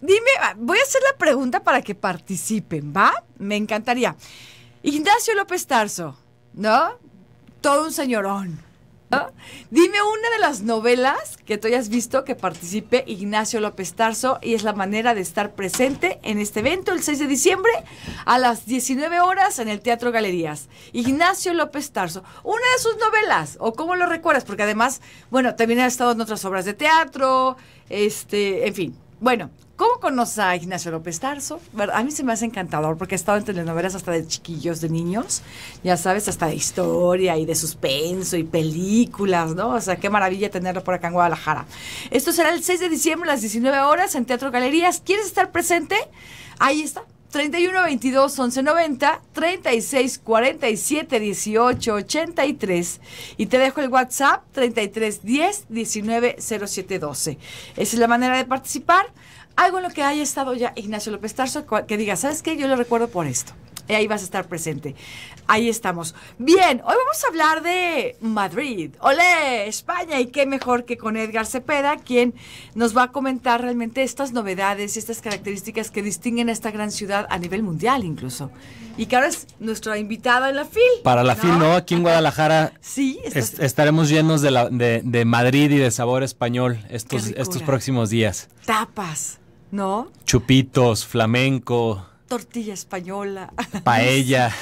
Dime, ah, voy a hacer la pregunta para que participen, ¿va? Me encantaría. Ignacio López Tarso, ¿no? Todo un señorón. Dime una de las novelas que tú hayas visto que participe Ignacio López Tarso y es la manera de estar presente en este evento el 6 de diciembre a las 19 horas en el Teatro Galerías. Ignacio López Tarso, una de sus novelas o cómo lo recuerdas, porque además, bueno, también ha estado en otras obras de teatro, este, en fin. Bueno, ¿Cómo conoces a Ignacio López Tarso? A mí se me hace encantador porque he estado en telenovelas hasta de chiquillos, de niños, ya sabes, hasta de historia y de suspenso y películas, ¿no? O sea, qué maravilla tenerlo por acá en Guadalajara. Esto será el 6 de diciembre a las 19 horas en Teatro Galerías. ¿Quieres estar presente? Ahí está. 31 22 11 90 36 47 18 83 y te dejo el WhatsApp 33 10 19 07 12. Esa es la manera de participar algo en lo que haya estado ya Ignacio López Tarso que diga, ¿sabes qué? Yo lo recuerdo por esto. Y ahí vas a estar presente. Ahí estamos. Bien, hoy vamos a hablar de Madrid. ¡Olé! España. Y qué mejor que con Edgar Cepeda, quien nos va a comentar realmente estas novedades y estas características que distinguen a esta gran ciudad a nivel mundial incluso. Y que ahora es nuestra invitada en la FIL. Para la FIL, ¿no? Aquí en Guadalajara sí, estaremos llenos de, la, de, Madrid y de sabor español estos, estos próximos días. Tapas. ¿No? Chupitos, flamenco. Tortilla española. Paella.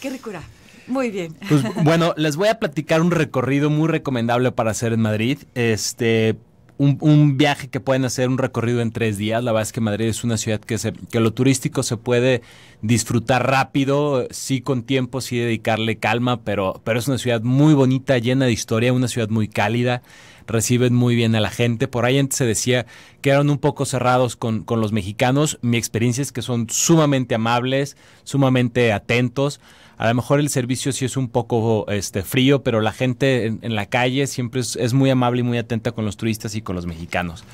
Qué ricura. Muy bien. Pues, bueno, les voy a platicar un recorrido muy recomendable para hacer en Madrid. Este, un, viaje que pueden hacer, un recorrido en tres días. La verdad es que Madrid es una ciudad que, se, que lo turístico se puede disfrutar rápido, sí con tiempo, sí dedicarle calma, pero, pero es una ciudad muy bonita, llena de historia, una ciudad muy cálida reciben muy bien a la gente. Por ahí antes se decía que eran un poco cerrados con, los mexicanos. Mi experiencia es que son sumamente amables, sumamente atentos. A lo mejor el servicio sí es un poco este, frío, pero la gente en, la calle siempre es muy amable y muy atenta con los turistas y con los mexicanos.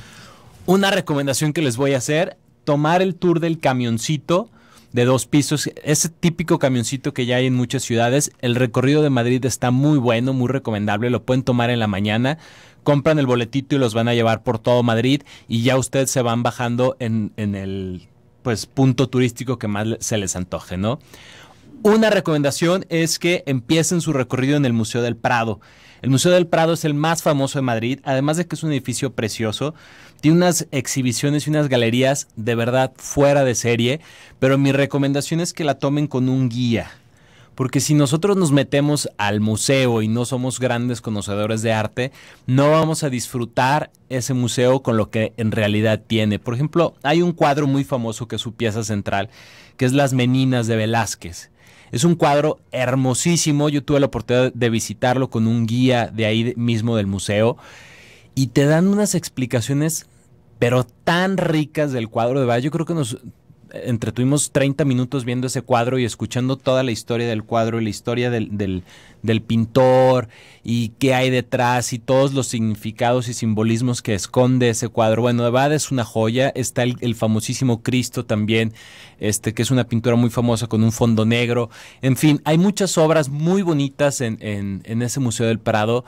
Una recomendación que les voy a hacer, tomar el tour del camioncito de dos pisos, ese típico camioncito que ya hay en muchas ciudades. El recorrido de Madrid está muy bueno, muy recomendable, lo pueden tomar en la mañana compran el boletito y los van a llevar por todo Madrid y ya ustedes se van bajando en, el pues punto turístico que más se les antoje, ¿no? Una recomendación es que empiecen su recorrido en el Museo del Prado. El Museo del Prado es el más famoso de Madrid, además de que es un edificio precioso, tiene unas exhibiciones y unas galerías de verdad fuera de serie, pero mi recomendación es que la tomen con un guía porque si nosotros nos metemos al museo y no somos grandes conocedores de arte, no vamos a disfrutar ese museo con lo que en realidad tiene. Por ejemplo, hay un cuadro muy famoso que es su pieza central, que es Las Meninas de Velázquez. Es un cuadro hermosísimo, yo tuve la oportunidad de visitarlo con un guía de ahí mismo del museo y te dan unas explicaciones pero tan ricas del cuadro de Valle. Yo creo que nos entretuvimos 30 minutos viendo ese cuadro y escuchando toda la historia del cuadro y la historia del, del, pintor y qué hay detrás y todos los significados y simbolismos que esconde ese cuadro. Bueno, verdad es una joya, está el, el, famosísimo Cristo también, este, que es una pintura muy famosa con un fondo negro. En fin, hay muchas obras muy bonitas en, en, en ese Museo del Prado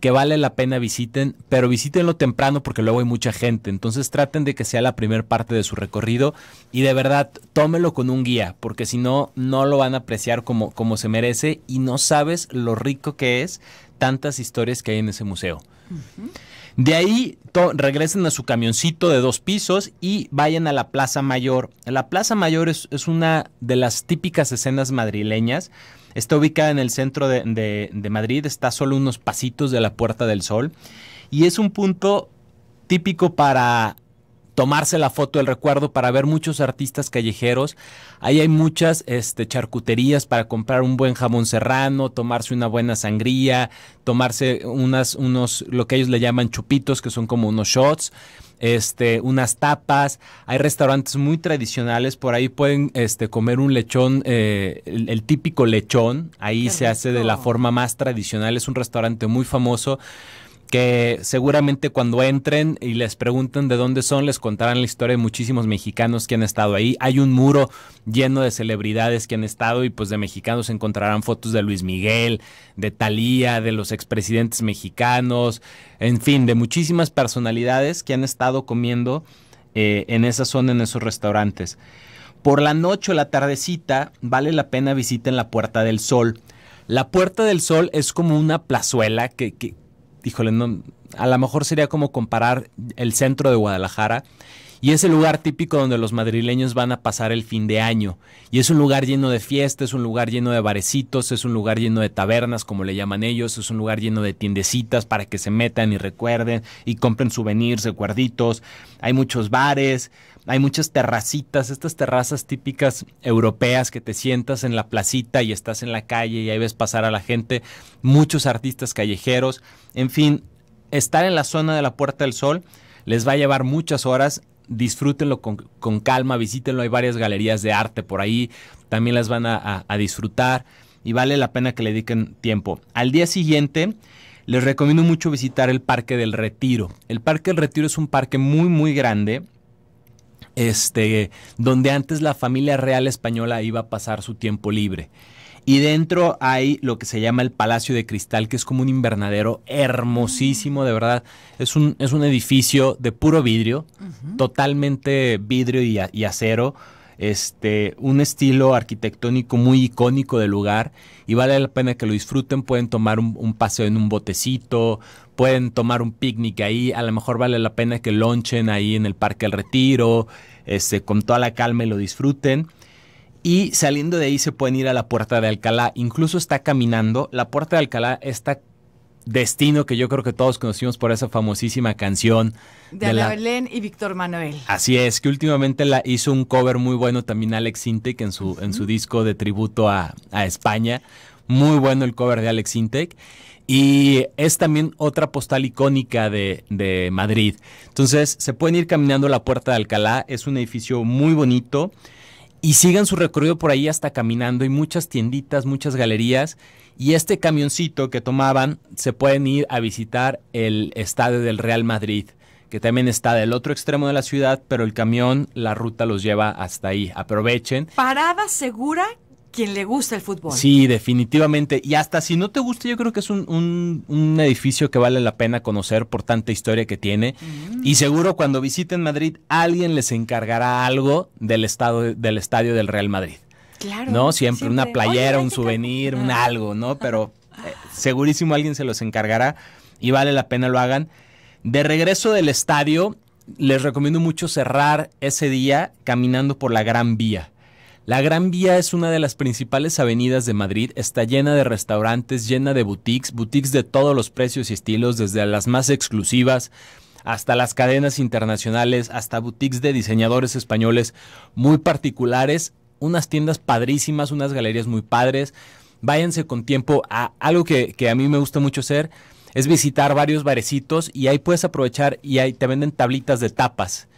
que vale la pena visiten, pero visítenlo temprano porque luego hay mucha gente. Entonces traten de que sea la primera parte de su recorrido y de verdad tómelo con un guía, porque si no, no lo van a apreciar como, como se merece y no sabes lo rico que es tantas historias que hay en ese museo. De ahí regresen a su camioncito de dos pisos y vayan a la Plaza Mayor. La Plaza Mayor es una de las típicas escenas madrileñas Está ubicada en el centro de, Madrid, está solo unos pasitos de la Puerta del Sol y es un punto típico para tomarse la foto del recuerdo para ver muchos artistas callejeros. Ahí hay muchas este, charcuterías para comprar un buen jamón serrano, tomarse una buena sangría, tomarse unas, unos, lo que ellos le llaman chupitos, que son como unos shots. Este, unas tapas, hay restaurantes muy tradicionales, por ahí pueden este, comer un lechón, eh, el, típico lechón, ahí se hace de la forma más tradicional, es un restaurante muy famoso que seguramente cuando entren y les pregunten de dónde son, les contarán la historia de muchísimos mexicanos que han estado ahí. Hay un muro lleno de celebridades que han estado y pues de mexicanos encontrarán fotos de Luis Miguel, de Talía, de los expresidentes mexicanos, en fin, de muchísimas personalidades que han estado comiendo eh, en esa zona, en esos restaurantes. Por la noche o la tardecita vale la pena visiten la Puerta del Sol. La Puerta del Sol es como una plazuela que híjole, a lo mejor sería como comparar el centro de Guadalajara y es el lugar típico donde los madrileños van a pasar el fin de año. Y es un lugar lleno de fiestas, es un lugar lleno de barecitos, es un lugar lleno de tabernas, como le llaman ellos, es un lugar lleno de tiendecitas para que se metan y recuerden y compren souvenirs, recuerditos. Hay muchos bares, hay muchas terracitas, estas terrazas típicas europeas que te sientas en la placita y estás en la calle y ahí ves pasar a la gente, muchos artistas callejeros, en fin, estar en la zona de la Puerta del Sol les va a llevar muchas horas disfrútenlo con, calma, visítenlo, hay varias galerías de arte por ahí, también las van a, disfrutar y vale la pena que le dediquen tiempo. Al día siguiente, les recomiendo mucho visitar el Parque del Retiro. El Parque del Retiro es un parque muy, muy grande. Este, donde antes la familia real española iba a pasar su tiempo libre. Y dentro hay lo que se llama el Palacio de Cristal, que es como un invernadero hermosísimo, de verdad. Es un, es un edificio de puro vidrio, totalmente vidrio y, acero este, un estilo arquitectónico muy icónico del lugar y vale la pena que lo disfruten. Pueden tomar un, paseo en un botecito, pueden tomar un picnic ahí. A lo mejor vale la pena que lonchen ahí en el Parque del Retiro, este, con toda la calma y lo disfruten. Y saliendo de ahí se pueden ir a la puerta de Alcalá. Incluso está caminando. La puerta de Alcalá está destino que yo creo que todos conocimos por esa famosísima canción de, Belén y Víctor Manuel. Así es, que últimamente la hizo un cover muy bueno también Alex Intec en su, en su disco de tributo a, España. Muy bueno el cover de Alex Intec. Y es también otra postal icónica de, de Madrid. Entonces, se pueden ir caminando a la Puerta de Alcalá. Es un edificio muy bonito y sigan su recorrido por ahí hasta caminando. Hay muchas tienditas, muchas galerías. Y este camioncito que tomaban se pueden ir a visitar el estadio del Real Madrid, que también está del otro extremo de la ciudad, pero el camión, la ruta los lleva hasta ahí. Aprovechen. Parada segura quien le gusta el fútbol. Sí, definitivamente. Y hasta si no te gusta, yo creo que es un, edificio que vale la pena conocer por tanta historia que tiene. Mm. Y seguro cuando visiten Madrid, alguien les encargará algo del, estado, estadio del Real Madrid. Claro. ¿No? Siempre, una playera, un souvenir, un ah. algo, ¿no? Pero eh, segurísimo alguien se los encargará y vale la pena lo hagan. De regreso del estadio, les recomiendo mucho cerrar ese día caminando por la Gran Vía. La Gran Vía es una de las principales avenidas de Madrid, está llena de restaurantes, llena de boutiques, boutiques de todos los precios y estilos, desde las más exclusivas hasta las cadenas internacionales, hasta boutiques de diseñadores españoles muy particulares, unas tiendas padrísimas, unas galerías muy padres. Váyanse con tiempo a algo que, a mí me gusta mucho hacer, es visitar varios barecitos y ahí puedes aprovechar y ahí te venden tablitas de tapas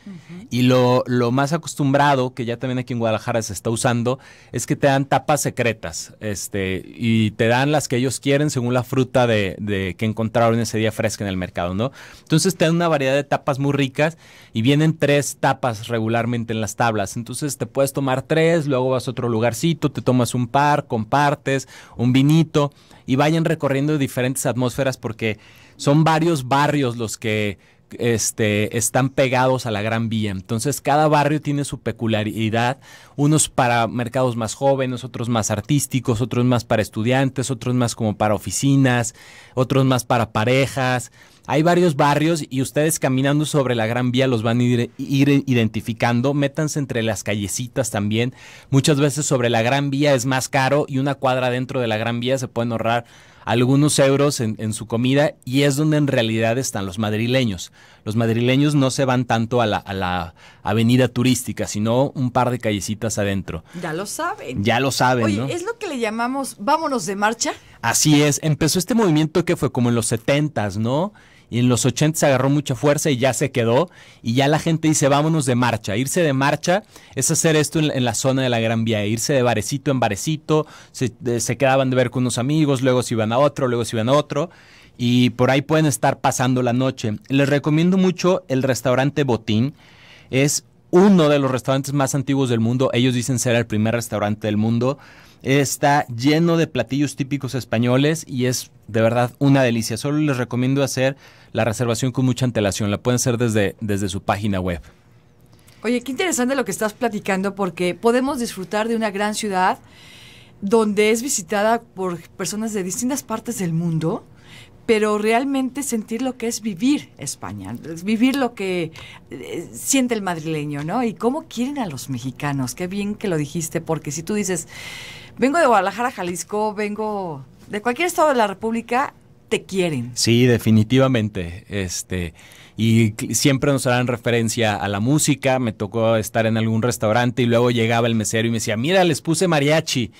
y lo, lo, más acostumbrado, que ya también aquí en Guadalajara se está usando, es que te dan tapas secretas. Este, y te dan las que ellos quieren según la fruta de, de, que encontraron ese día fresca en el mercado, ¿no? Entonces te dan una variedad de tapas muy ricas y vienen tres tapas regularmente en las tablas. Entonces te puedes tomar tres, luego vas a otro lugarcito, te tomas un par, compartes, un vinito y vayan recorriendo diferentes atmósferas porque son varios barrios los que este, están pegados a la Gran Vía. Entonces cada barrio tiene su peculiaridad, unos para mercados más jóvenes, otros más artísticos, otros más para estudiantes, otros más como para oficinas, otros más para parejas. Hay varios barrios y ustedes caminando sobre la Gran Vía los van a ir, identificando. Métanse entre las callecitas también. Muchas veces sobre la Gran Vía es más caro y una cuadra dentro de la Gran Vía se pueden ahorrar algunos euros en, su comida y es donde en realidad están los madrileños. Los madrileños no se van tanto a la, avenida turística, sino un par de callecitas adentro. Ya lo saben. Ya lo saben. es lo que le llamamos vámonos de marcha. Así es, empezó este movimiento que fue como en los setentas ¿no? y en los 80 se agarró mucha fuerza y ya se quedó y ya la gente dice vámonos de marcha. Irse de marcha es hacer esto en, la zona de la Gran Vía, irse de barecito en barecito, se, se, quedaban de ver con unos amigos, luego se iban a otro, luego se iban a otro y por ahí pueden estar pasando la noche. Les recomiendo mucho el restaurante Botín. Es uno de los restaurantes más antiguos del mundo. Ellos dicen ser el primer restaurante del mundo. Está lleno de platillos típicos españoles y es de verdad una delicia. Solo les recomiendo hacer la reservación con mucha antelación. La pueden hacer desde, desde su página web. Oye, qué interesante lo que estás platicando porque podemos disfrutar de una gran ciudad donde es visitada por personas de distintas partes del mundo, pero realmente sentir lo que es vivir España, vivir lo que eh, siente el madrileño, ¿no? Y cómo quieren a los mexicanos, qué bien que lo dijiste, porque si tú dices, vengo de Guadalajara, Jalisco, vengo de cualquier estado de la República, te quieren. Sí, definitivamente. Este, y siempre nos harán referencia a la música. Me tocó estar en algún restaurante y luego llegaba el mesero y me decía, mira, les puse mariachi.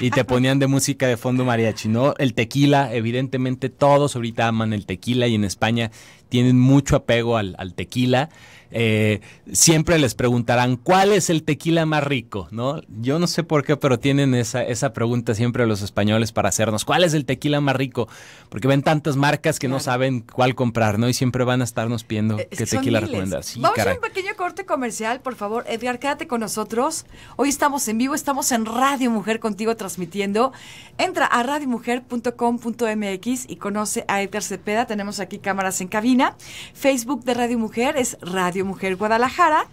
Y te ponían de música de fondo mariachi, ¿no? El tequila, evidentemente todos ahorita aman el tequila y en España tienen mucho apego al, tequila. Eh, siempre les preguntarán cuál es el tequila más rico, ¿no? Yo no sé por qué, pero tienen esa, esa pregunta siempre los españoles para hacernos, ¿cuál es el tequila más rico? Porque ven tantas marcas que no saben cuál comprar, ¿no? Y siempre van a estarnos eh, qué recomiendas. Vamos a un pequeño corte comercial, por favor. Edgar, quédate con nosotros. Hoy estamos en vivo, estamos en Radio Mujer contigo transmitiendo. Entra a radiomujer.com.mx y conoce a Edgar Cepeda. Tenemos aquí cámaras en cabina. Facebook de Radio Mujer es Radio Mujer Guadalajara.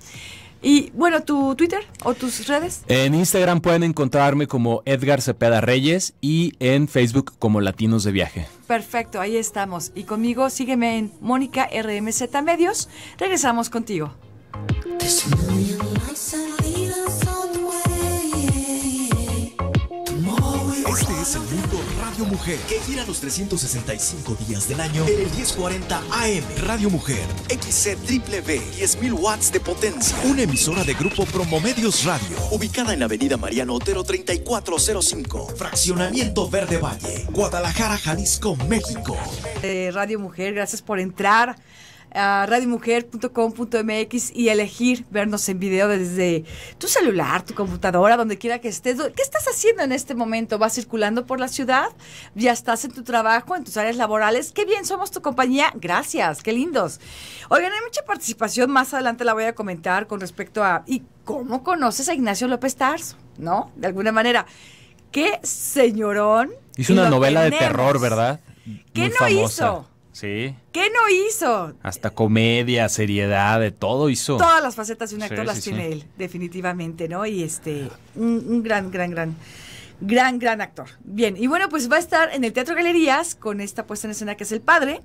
Y bueno, ¿tu Twitter o tus redes? En Instagram pueden encontrarme como Edgar Cepeda Reyes y en Facebook como Latinos de Viaje. Perfecto, ahí estamos. Y conmigo sígueme en Mónica RMZ Medios. Regresamos contigo. es Radio Mujer, que gira los 365 días del año en el 1040 AM. Radio Mujer, XCW, 10.000 watts de potencia. Una emisora de Grupo Promomedios Radio, ubicada en Avenida Mariano Otero 3405, Fraccionamiento Verde Valle, Guadalajara, Jalisco, México. Eh, Radio Mujer, gracias por entrar a radiomujer.com.mx y elegir vernos en video desde tu celular, tu computadora, donde quiera que estés. ¿Qué estás haciendo en este momento? ¿Vas circulando por la ciudad? ¿Ya estás en tu trabajo, en tus áreas laborales? Qué bien, somos tu compañía. Gracias, qué lindos. Oigan, hay mucha participación, más adelante la voy a comentar con respecto a... ¿Y cómo conoces a Ignacio López Tarso? ¿No? De alguna manera. Qué señorón. Hizo una novela de terror, ¿verdad? ¿Qué no hizo? Sí. ¿Qué no hizo? Hasta comedia, seriedad, de todo hizo. Todas las facetas de un actor las tiene él, definitivamente, ¿no? Y este, un, gran, gran, gran, gran, gran actor. Bien, y bueno, pues va a estar en el Teatro Galerías con esta puesta en escena que es El Padre.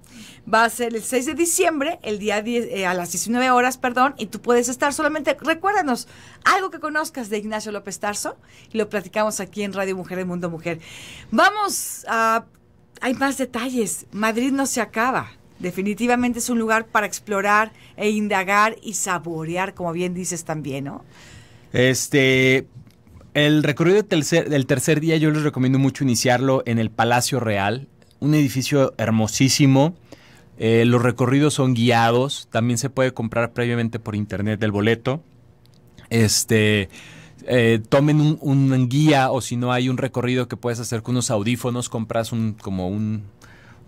Va a ser el 6 de diciembre, el día 10, eh, a las 19 horas, perdón, y tú puedes estar solamente, recuérdanos, algo que conozcas de Ignacio López Tarso, y lo platicamos aquí en Radio Mujer del Mundo Mujer. Vamos a hay más detalles. Madrid no se acaba. Definitivamente es un lugar para explorar e indagar y saborear, como bien dices también, ¿no? Este, el recorrido del tercer, día yo les recomiendo mucho iniciarlo en el Palacio Real, un edificio hermosísimo. Eh, los recorridos son guiados, también se puede comprar previamente por internet del boleto. Este, eh, tomen un, guía o si no hay un recorrido que puedes hacer con unos audífonos, compras un como un,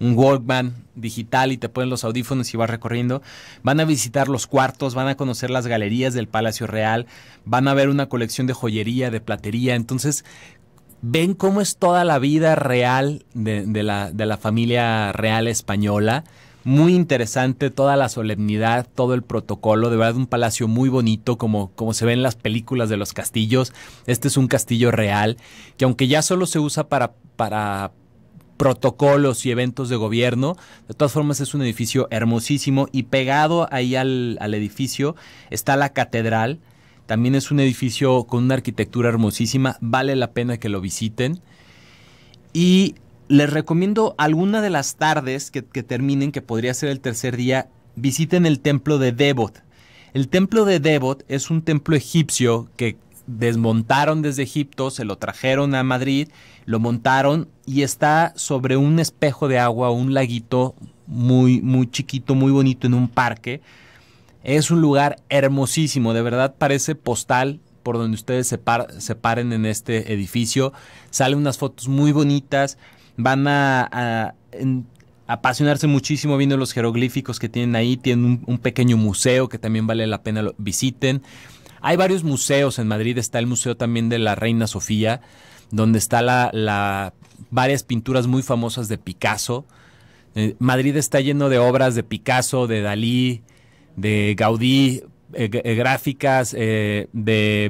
un Walkman digital y te ponen los audífonos y vas recorriendo. Van a visitar los cuartos, van a conocer las galerías del Palacio Real, van a ver una colección de joyería, de platería. Entonces, ven cómo es toda la vida real de, la, de la familia real española muy interesante toda la solemnidad, todo el protocolo, de verdad un palacio muy bonito como, como se ve en las películas de los castillos. Este es un castillo real que aunque ya solo se usa para, para protocolos y eventos de gobierno. De todas formas es un edificio hermosísimo y pegado ahí al, al, edificio está la catedral. También es un edificio con una arquitectura hermosísima, vale la pena que lo visiten. Y les recomiendo alguna de las tardes que, terminen, que podría ser el tercer día, visiten el templo de Devot. El templo de Devot es un templo egipcio que desmontaron desde Egipto, se lo trajeron a Madrid, lo montaron y está sobre un espejo de agua, un laguito muy, muy chiquito, muy bonito en un parque. Es un lugar hermosísimo, de verdad parece postal por donde ustedes se, se paren en este edificio. Salen unas fotos muy bonitas van a, apasionarse muchísimo viendo los jeroglíficos que tienen ahí. Tienen un, pequeño museo que también vale la pena lo visiten. Hay varios museos en Madrid. Está el museo también de la Reina Sofía, donde está la, varias pinturas muy famosas de Picasso. Eh, Madrid está lleno de obras de Picasso, de Dalí, de Gaudí, eh, eh, gráficas de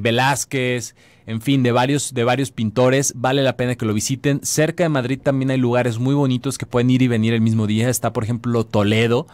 Velázquez en fin, de varios, de varios pintores. Vale la pena que lo visiten. Cerca de Madrid también hay lugares muy bonitos que pueden ir y venir el mismo día. Está, por ejemplo, Toledo.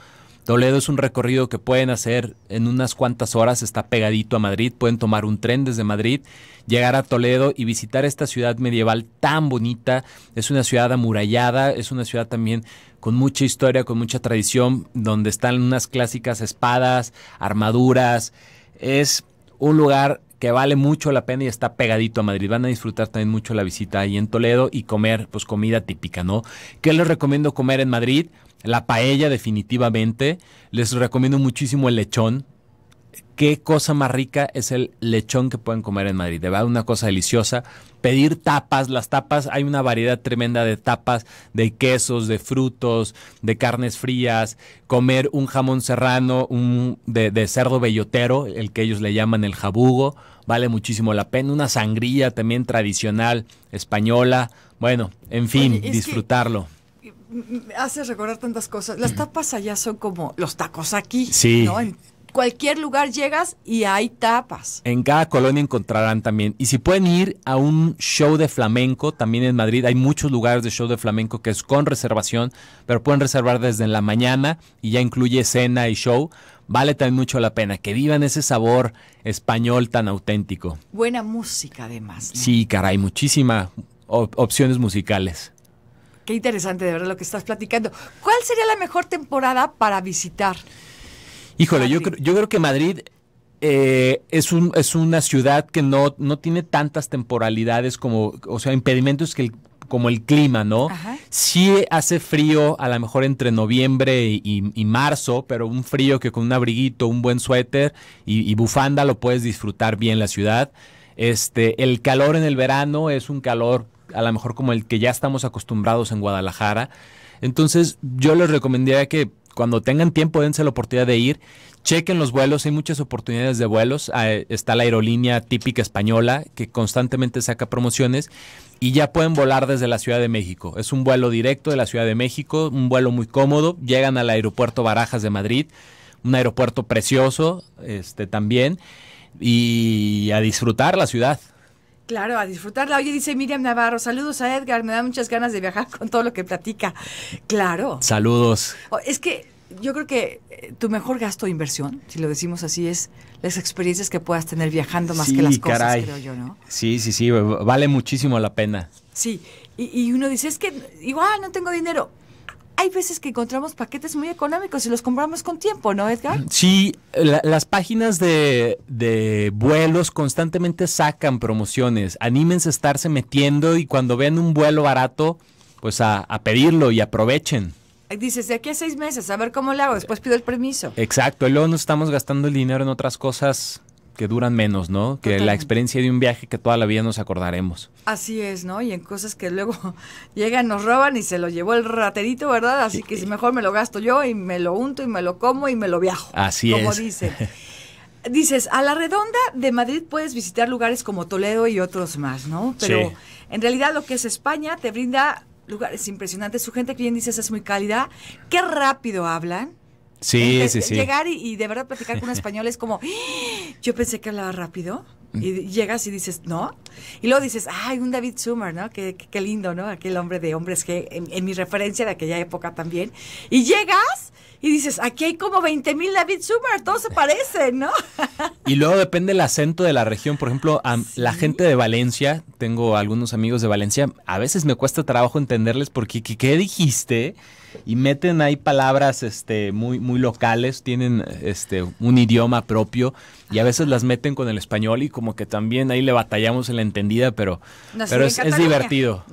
Toledo es un recorrido que pueden hacer en unas cuantas horas, está pegadito a Madrid, pueden tomar un tren desde Madrid, llegar a Toledo y visitar esta ciudad medieval tan bonita. Es una ciudad amurallada, es una ciudad también con mucha historia, con mucha tradición, donde están unas clásicas espadas, armaduras. Es un lugar que vale mucho la pena y está pegadito a Madrid. Van a disfrutar también mucho la visita ahí en Toledo y comer pues comida típica, ¿no? ¿Qué les recomiendo comer en Madrid? La paella definitivamente. Les recomiendo muchísimo el lechón qué cosa más rica es el lechón que pueden comer en Madrid. De verdad, una cosa deliciosa. Pedir tapas, las tapas, hay una variedad tremenda de tapas, de quesos, de frutos, de carnes frías, comer un jamón serrano, un de, cerdo bellotero, el que ellos le llaman el jabugo, vale muchísimo la pena. Una sangría también tradicional, española. Bueno, en fin, disfrutarlo. hace recordar tantas cosas. Las mm. tapas allá son como los tacos aquí, sí cualquier lugar llegas y hay tapas. En cada colonia encontrarán también. Y si pueden ir a un show de flamenco, también en Madrid hay muchos lugares de show de flamenco que es con reservación, pero pueden reservar desde la mañana y ya incluye cena y show. Vale también mucho la pena que vivan ese sabor español tan auténtico. Buena música además. Sí, caray, muchísimas opciones musicales. Qué interesante de verdad lo que estás platicando. ¿Cuál sería la mejor temporada para visitar? Híjole, yo, yo creo que Madrid eh, es, un, es una ciudad que no, no tiene tantas temporalidades como, o sea, impedimentos que como el clima, ¿no? Sí hace frío, a lo mejor entre noviembre y, marzo, pero un frío que con un abriguito, un buen suéter y, y bufanda lo puedes disfrutar bien la ciudad. Este, el calor en el verano es un calor a lo mejor como el que ya estamos acostumbrados en Guadalajara. Entonces, yo les recomendaría que cuando tengan tiempo, dense la oportunidad de ir. Chequen los vuelos, hay muchas oportunidades de vuelos. Ah, eh, está la aerolínea típica española que constantemente saca promociones y ya pueden volar desde la Ciudad de México. Es un vuelo directo de la Ciudad de México, un vuelo muy cómodo. Llegan al aeropuerto Barajas de Madrid, un aeropuerto precioso este, también, y a disfrutar la ciudad. Claro, a disfrutarla. Oye, dice Miriam Navarro, saludos a Edgar, me da muchas ganas de viajar con todo lo que platica. Claro. Saludos. Es que yo creo que eh, tu mejor gasto de inversión, si lo decimos así, es las experiencias que puedas tener viajando más que las cosas, creo yo, ¿no? Sí, sí, sí, vale muchísimo la pena. Sí, y, y uno dice, es que igual no tengo dinero hay veces que encontramos paquetes muy económicos y los compramos con tiempo, ¿no, Edgar? Sí, las páginas de, vuelos constantemente sacan promociones. Anímense a estarse metiendo y cuando vean un vuelo barato, pues a, pedirlo y aprovechen. Dices, de aquí a seis meses, a ver cómo le hago, después pido el permiso. Exacto, y luego nos estamos gastando el dinero en otras cosas que duran menos, ¿no? Que la experiencia de un viaje que toda la vida nos acordaremos. Así es, ¿no? Y en cosas que luego llegan, nos roban y se lo llevó el raterito, ¿verdad? Así que si mejor me lo gasto yo y me lo unto y me lo como y me lo viajo. Así es. Como dice. Dices, a la redonda de Madrid puedes visitar lugares como Toledo y otros más, ¿no? Pero en realidad lo que es España te brinda lugares impresionantes. Su gente que bien dices es muy cálida. Qué rápido hablan. Sí, eh, eh, sí, sí. Llegar y, de verdad platicar con un español es como, ¡Ah! yo pensé que hablaba rápido. Mm. Y llegas y dices, no. Y luego dices, ay, un David Summer, ¿no? Qué, lindo, ¿no? Aquel hombre de hombres que, en, mi referencia de aquella época también. Y llegas y dices, aquí hay como 20.000 mil David Summer, todos se parecen, ¿no? Y luego depende el acento de la región. Por ejemplo, la gente de Valencia, tengo algunos amigos de Valencia, a veces me cuesta trabajo entenderles porque, qué dijiste? y meten ahí palabras este, muy, muy locales, tienen este, un idioma propio y a veces las meten con el español y como que también ahí le batallamos en la entendida, pero, pero es, divertido.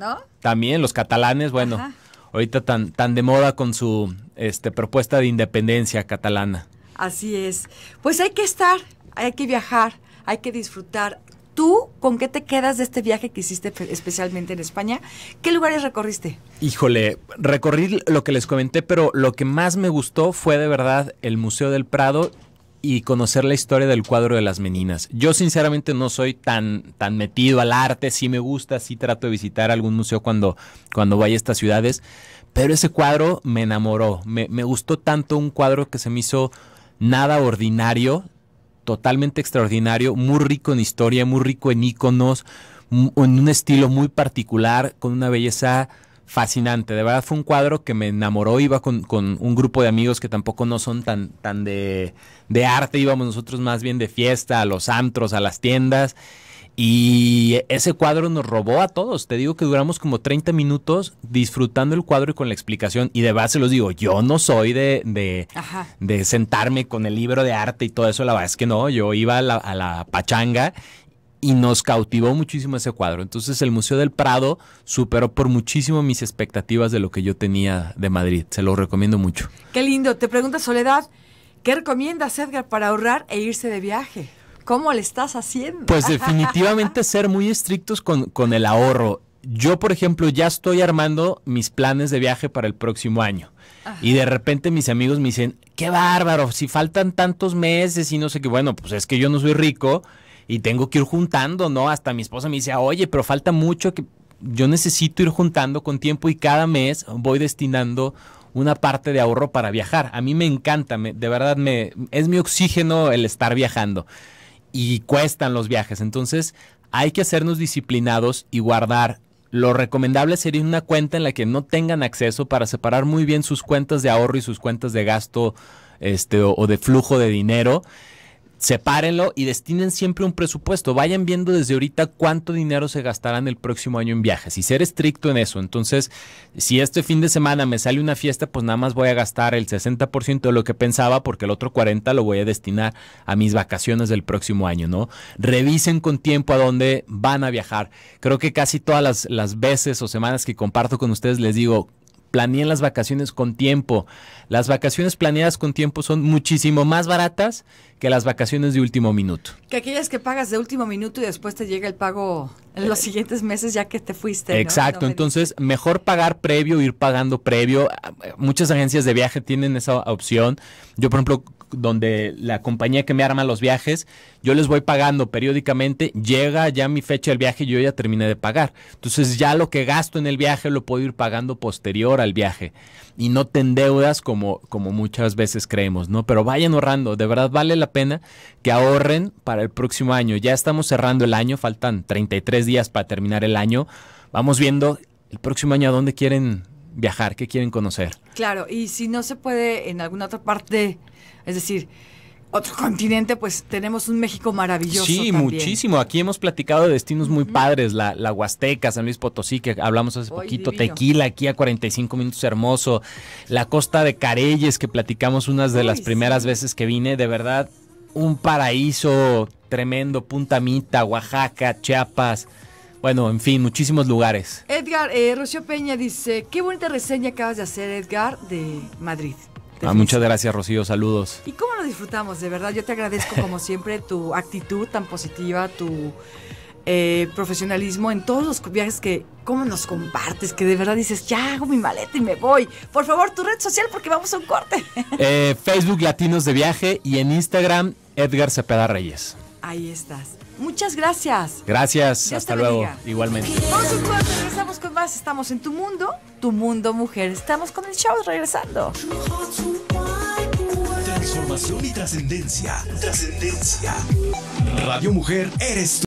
También los catalanes, bueno, ahorita tan, tan de moda con su este, propuesta de independencia catalana. Así es. Pues hay que estar, hay que viajar, hay que disfrutar, ¿Tú con qué te quedas de este viaje que hiciste especialmente en España? ¿Qué lugares recorriste? Híjole, recorrí lo que les comenté, pero lo que más me gustó fue de verdad el Museo del Prado y conocer la historia del cuadro de las meninas. Yo sinceramente no soy tan, tan metido al arte, sí me gusta, sí trato de visitar algún museo cuando, cuando vaya a estas ciudades, pero ese cuadro me enamoró, me, me gustó tanto un cuadro que se me hizo nada ordinario, totalmente extraordinario, muy rico en historia, muy rico en iconos, en un estilo muy particular, con una belleza fascinante. De verdad fue un cuadro que me enamoró. Iba con, con un grupo de amigos que tampoco no son tan, tan de, de arte. Íbamos nosotros más bien de fiesta, a los antros, a las tiendas. Y ese cuadro nos robó a todos. Te digo que duramos como 30 minutos disfrutando el cuadro y con la explicación. Y de base los digo, yo no soy de, de, sentarme con el libro de arte y todo eso. La verdad es que no, yo iba a la, a la pachanga y nos cautivó muchísimo ese cuadro. Entonces el Museo del Prado superó por muchísimo mis expectativas de lo que yo tenía de Madrid. Se lo recomiendo mucho. Qué lindo. Te pregunta Soledad, ¿qué recomiendas Edgar para ahorrar e irse de viaje? ¿Cómo le estás haciendo? Pues definitivamente ser muy estrictos con, el ahorro. Yo, por ejemplo, ya estoy armando mis planes de viaje para el próximo año. Y de repente mis amigos me dicen, qué bárbaro, si faltan tantos meses y no sé qué, bueno, pues es que yo no soy rico y tengo que ir juntando, ¿no? Hasta mi esposa me dice, oye, pero falta mucho que yo necesito ir juntando con tiempo y cada mes voy destinando una parte de ahorro para viajar. A mí me encanta, me, de verdad me, es mi oxígeno el estar viajando y cuestan los viajes. Entonces hay que hacernos disciplinados y guardar. Lo recomendable sería una cuenta en la que no tengan acceso para separar muy bien sus cuentas de ahorro y sus cuentas de gasto este, o, o de flujo de dinero sepárenlo y destinen siempre un presupuesto. Vayan viendo desde ahorita cuánto dinero se gastarán el próximo año en viajes y ser estricto en eso. Entonces, si este fin de semana me sale una fiesta, pues nada más voy a gastar el 60% de lo que pensaba porque el otro 40% lo voy a destinar a mis vacaciones del próximo año, ¿no? Revisen con tiempo a dónde van a viajar. Creo que casi todas las, las veces o semanas que comparto con ustedes les digo, planeen las vacaciones con tiempo. Las vacaciones planeadas con tiempo son muchísimo más baratas que las vacaciones de último minuto. Que aquellas que pagas de último minuto y después te llega el pago en los eh, siguientes meses ya que te fuiste. Exacto, entonces mejor pagar previo, ir pagando previo. Muchas agencias de viaje tienen esa opción. Yo, por ejemplo, donde la compañía que me arma los viajes, yo les voy pagando periódicamente, llega ya mi fecha del viaje y yo ya terminé de pagar. Entonces ya lo que gasto en el viaje lo puedo ir pagando posterior al viaje y no te deudas como, como muchas veces creemos, ¿no? Pero vayan ahorrando, de verdad vale la pena que ahorren para el próximo año. Ya estamos cerrando el año, faltan 33 días para terminar el año. Vamos viendo el próximo año a dónde quieren viajar, qué quieren conocer. Claro, y si no se puede en alguna otra parte es decir, otro continente, pues tenemos un México maravilloso. Sí, muchísimo. Aquí hemos platicado de destinos muy padres, la, Huasteca, San Luis Potosí, que hablamos hace poquito, Tequila, aquí a 45 minutos hermoso, la costa de Careyes, que platicamos unas de las primeras veces que vine, de verdad, un paraíso tremendo, Puntamita, Oaxaca, Chiapas. Bueno, en fin, muchísimos lugares. Edgar, eh, Rocío Peña dice, qué bonita reseña acabas de hacer, Edgar, de Madrid. Ah, muchas gracias, Rocío. Saludos. ¿Y cómo lo disfrutamos? De verdad, yo te agradezco como siempre tu actitud tan positiva, tu eh, profesionalismo en todos los viajes que, cómo nos compartes, que de verdad dices, ya hago mi maleta y me voy. Por favor, tu red social porque vamos a un corte. Eh, Facebook Latinos de Viaje y en Instagram Edgar Cepeda Reyes ahí estás. Muchas gracias. Gracias, hasta luego. Igualmente. Estamos regresamos con más. Estamos en tu mundo, tu mundo mujer. Estamos con el show regresando. Transformación y trascendencia. Trascendencia. Radio Mujer, eres tú.